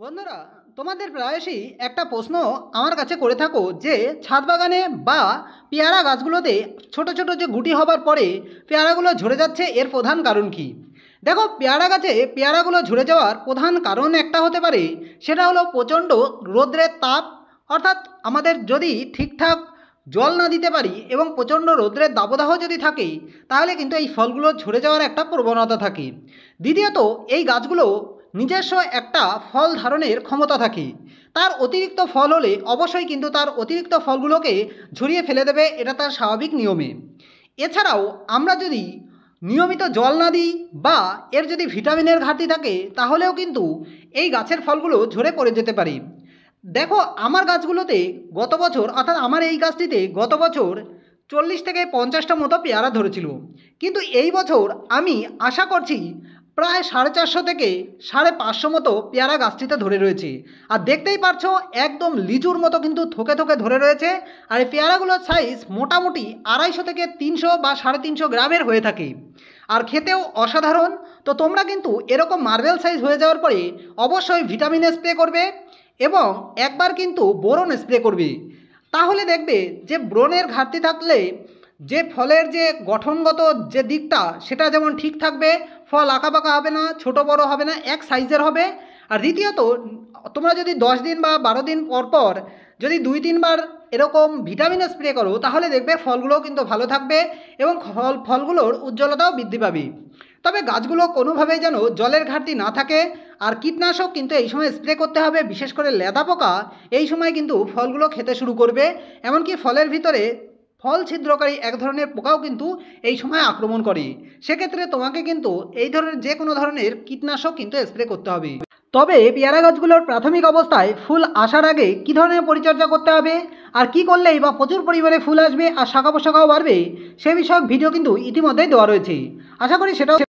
বন্ধুরা তোমাদের প্রায়শই একটা প্রশ্ন আমার কাছে করে থাকো যে ছাদ বাগানে বা পেয়ারা গাছগুলোতে ছোট ছোট যে গুটি হবার পরে পেয়ারাগুলো ঝরে যাচ্ছে এর প্রধান কারণ কি দেখো পেয়ারা গাছে পেয়ারাগুলো ঝরে যাওয়ার প্রধান কারণ একটা হতে পারে সেটা হলো প্রচণ্ড রোদ্রের তাপ অর্থাৎ আমাদের যদি ঠিকঠাক জল না দিতে পারি এবং প্রচণ্ড রোদ্রের দাবদাহ যদি থাকে তাহলে কিন্তু এই ফলগুলো ঝরে যাওয়ার একটা প্রবণতা থাকে দ্বিতীয়ত এই গাছগুলো নিজস্ব একটা ফল ধারণের ক্ষমতা থাকে তার অতিরিক্ত ফল হলে অবশ্যই কিন্তু তার অতিরিক্ত ফলগুলোকে ঝরিয়ে ফেলে দেবে এটা তার স্বাভাবিক নিয়মে এছাড়াও আমরা যদি নিয়মিত জল না দিই বা এর যদি ভিটামিনের ঘাটতি থাকে তাহলেও কিন্তু এই গাছের ফলগুলো ঝরে পড়ে যেতে পারে দেখো আমার গাছগুলোতে গত বছর অর্থাৎ আমার এই গাছটিতে গত বছর চল্লিশ থেকে পঞ্চাশটা মতো পেয়ারা ধরেছিল কিন্তু এই বছর আমি আশা করছি প্রায় সাড়ে চারশো থেকে সাড়ে পাঁচশো মতো পেয়ারা গাছটিতে ধরে রয়েছে আর দেখতেই পারছো একদম লিচুর মতো কিন্তু থোকে থোকে ধরে রয়েছে আর এই পেয়ারাগুলোর সাইজ মোটামুটি আড়াইশো থেকে তিনশো বা সাড়ে তিনশো গ্রামের হয়ে থাকে আর খেতেও অসাধারণ তো তোমরা কিন্তু এরকম মার্বেল সাইজ হয়ে যাওয়ার পরে অবশ্যই ভিটামিন স্প্রে করবে এবং একবার কিন্তু বোরন স্প্রে করবে তাহলে দেখবে যে ব্রণের ঘাটতি থাকলে যে ফলের যে গঠনগত যে দিকটা সেটা যেমন ঠিক থাকবে ফল আঁকাবাঁকা হবে না ছোট বড় হবে না এক সাইজের হবে আর দ্বিতীয়ত তোমরা যদি দশ দিন বা বারো দিন পর পর যদি দুই তিনবার এরকম ভিটামিন স্প্রে করো তাহলে দেখবে ফলগুলোও কিন্তু ভালো থাকবে এবং ফল ফলগুলোর উজ্জ্বলতাও বৃদ্ধি পাবে তবে গাছগুলো কোনোভাবেই যেন জলের ঘাটতি না থাকে আর কীটনাশক কিন্তু এই সময় স্প্রে করতে হবে বিশেষ করে লেদা পোকা এই সময় কিন্তু ফলগুলো খেতে শুরু করবে এমনকি ফলের ভিতরে ফল ছিদ্রকারী এক ধরনের পোকাও কিন্তু এই সময় আক্রমণ করে সেক্ষেত্রে তোমাকে কিন্তু এই ধরনের যে কোনো ধরনের কীটনাশক কিন্তু স্প্রে করতে হবে তবে পেয়ারা গাছগুলোর প্রাথমিক অবস্থায় ফুল আসার আগে কী ধরনের পরিচর্যা করতে হবে আর কি করলেই বা প্রচুর পরিমাণে ফুল আসবে আর শাখা পোশাখাও বাড়বে সে বিষয়ক ভিডিও কিন্তু ইতিমধ্যেই দেওয়া রয়েছে আশা করি সেটাও